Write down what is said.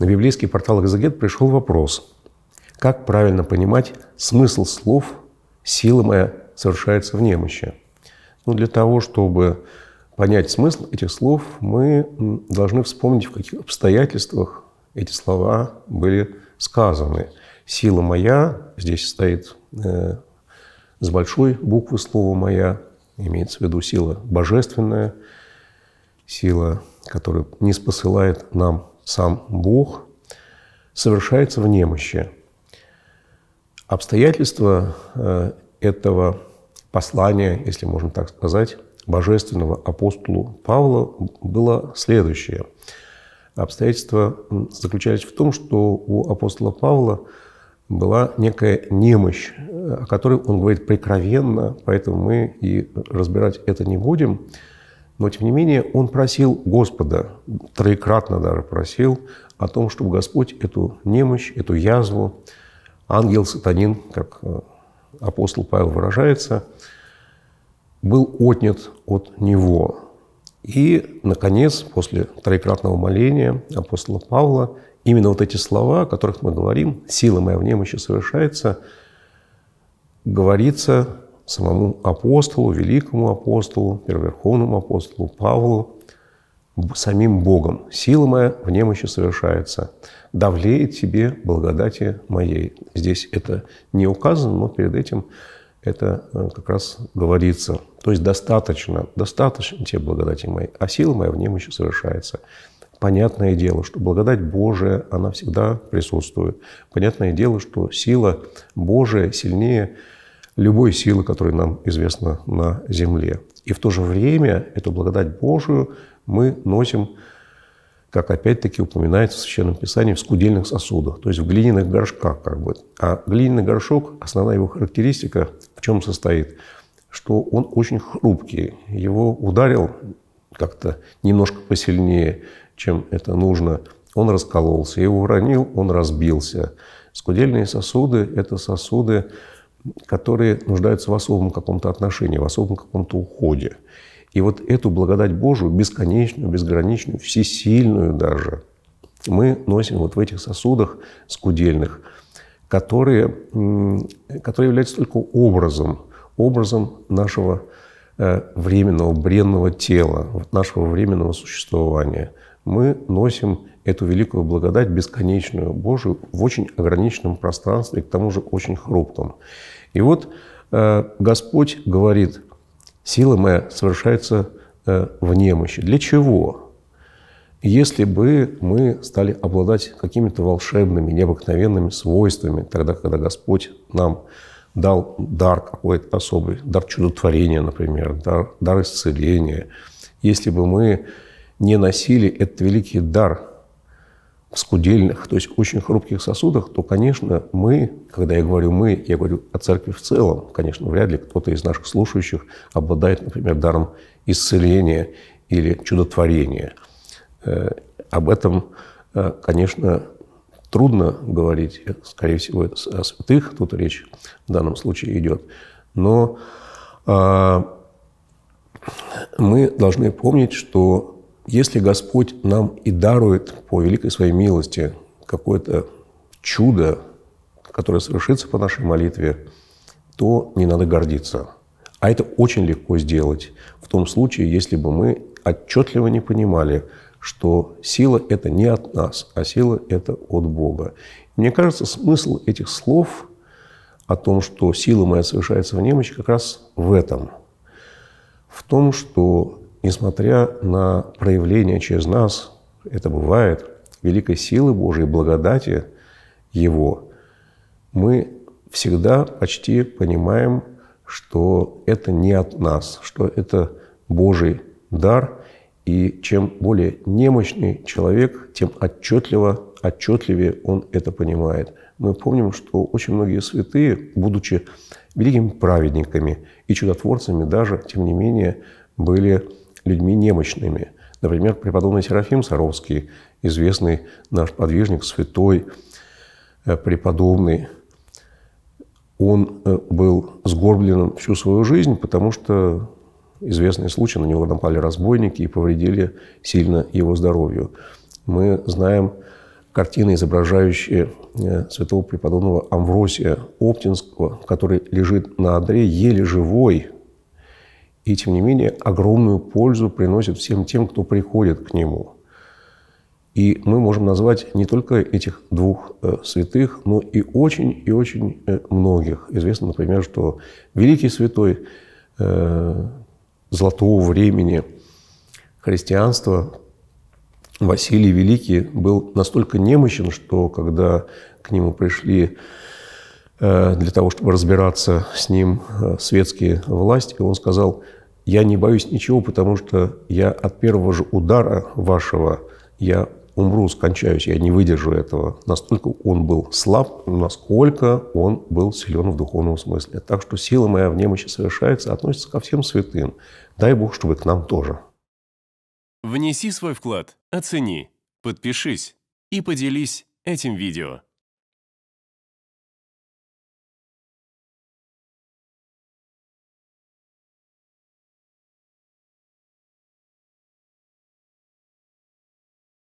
На библейский портал «Экзегет» пришел вопрос, как правильно понимать смысл слов «сила моя совершается в немощи». Ну, для того, чтобы понять смысл этих слов, мы должны вспомнить, в каких обстоятельствах эти слова были сказаны. «Сила моя» здесь стоит э, с большой буквы слова «моя», имеется в виду сила божественная, сила, которая не спосылает нам сам Бог, совершается в немощи. Обстоятельства э, этого послания, если можно так сказать, божественного апостолу Павла было следующее. Обстоятельства заключались в том, что у апостола Павла была некая немощь, э, о которой он говорит прикровенно, поэтому мы и разбирать это не будем – но, тем не менее, он просил Господа, троекратно даже просил, о том, чтобы Господь эту немощь, эту язву, ангел-сатанин, как э, апостол Павел выражается, был отнят от него. И, наконец, после троекратного моления апостола Павла, именно вот эти слова, о которых мы говорим, «сила моя в немощи совершается», говорится самому апостолу, великому апостолу, первоверховному апостолу Павлу, самим Богом. Сила моя в немощи совершается. Давлеет тебе благодати моей. Здесь это не указано, но перед этим это э, как раз говорится. То есть достаточно, достаточно тебе благодати моей, а сила моя в немощи совершается. Понятное дело, что благодать Божия, она всегда присутствует. Понятное дело, что сила Божия сильнее любой силы, которая нам известна на земле. И в то же время эту благодать Божию мы носим, как опять-таки упоминается в Священном Писании, в скудельных сосудах, то есть в глиняных горшках как бы. А глиняный горшок, основная его характеристика в чем состоит? Что он очень хрупкий. Его ударил как-то немножко посильнее, чем это нужно. Он раскололся, его уронил, он разбился. Скудельные сосуды – это сосуды, которые нуждаются в особом каком-то отношении, в особом каком-то уходе. И вот эту благодать Божию, бесконечную, безграничную, всесильную даже, мы носим вот в этих сосудах скудельных, которые, которые являются только образом, образом нашего э, временного бренного тела, нашего временного существования. Мы носим эту великую благодать бесконечную Божию в очень ограниченном пространстве, и к тому же очень хрупком. И вот э, Господь говорит, сила моя совершается э, в немощи. Для чего? Если бы мы стали обладать какими-то волшебными, необыкновенными свойствами, тогда, когда Господь нам дал дар какой-то особый, дар чудотворения, например, дар, дар исцеления, если бы мы не носили этот великий дар скудельных, то есть очень хрупких сосудах, то, конечно, мы, когда я говорю «мы», я говорю о церкви в целом, конечно, вряд ли кто-то из наших слушающих обладает, например, даром исцеления или чудотворения. Э, об этом, э, конечно, трудно говорить, скорее всего, о святых тут речь в данном случае идет, но э, мы должны помнить, что если Господь нам и дарует по великой своей милости какое-то чудо, которое совершится по нашей молитве, то не надо гордиться. А это очень легко сделать в том случае, если бы мы отчетливо не понимали, что сила – это не от нас, а сила – это от Бога. Мне кажется, смысл этих слов о том, что сила моя совершается в немощи, как раз в этом. В том, что несмотря на проявление через нас, это бывает, великой силы Божией, благодати Его, мы всегда почти понимаем, что это не от нас, что это Божий дар, и чем более немощный человек, тем отчетливо, отчетливее он это понимает. Мы помним, что очень многие святые, будучи великими праведниками и чудотворцами даже, тем не менее, были людьми немощными. Например, преподобный Серафим Саровский, известный наш подвижник, святой, э, преподобный, он э, был сгорбленным всю свою жизнь, потому что известный случай, на него напали разбойники и повредили сильно его здоровью. Мы знаем картины, изображающие э, святого преподобного Амвросия Оптинского, который лежит на одре, еле живой, и, тем не менее, огромную пользу приносит всем тем, кто приходит к нему. И мы можем назвать не только этих двух э, святых, но и очень и очень э, многих. Известно, например, что великий святой э, золотого времени христианства Василий Великий был настолько немощен, что когда к нему пришли Э, для того, чтобы разбираться с ним э, светские власти. И он сказал, я не боюсь ничего, потому что я от первого же удара вашего, я умру, скончаюсь, я не выдержу этого. Настолько он был слаб, насколько он был силен в духовном смысле. Так что сила моя в немощи совершается, относится ко всем святым. Дай Бог, чтобы к нам тоже. Внеси свой вклад, оцени, подпишись и поделись этим видео.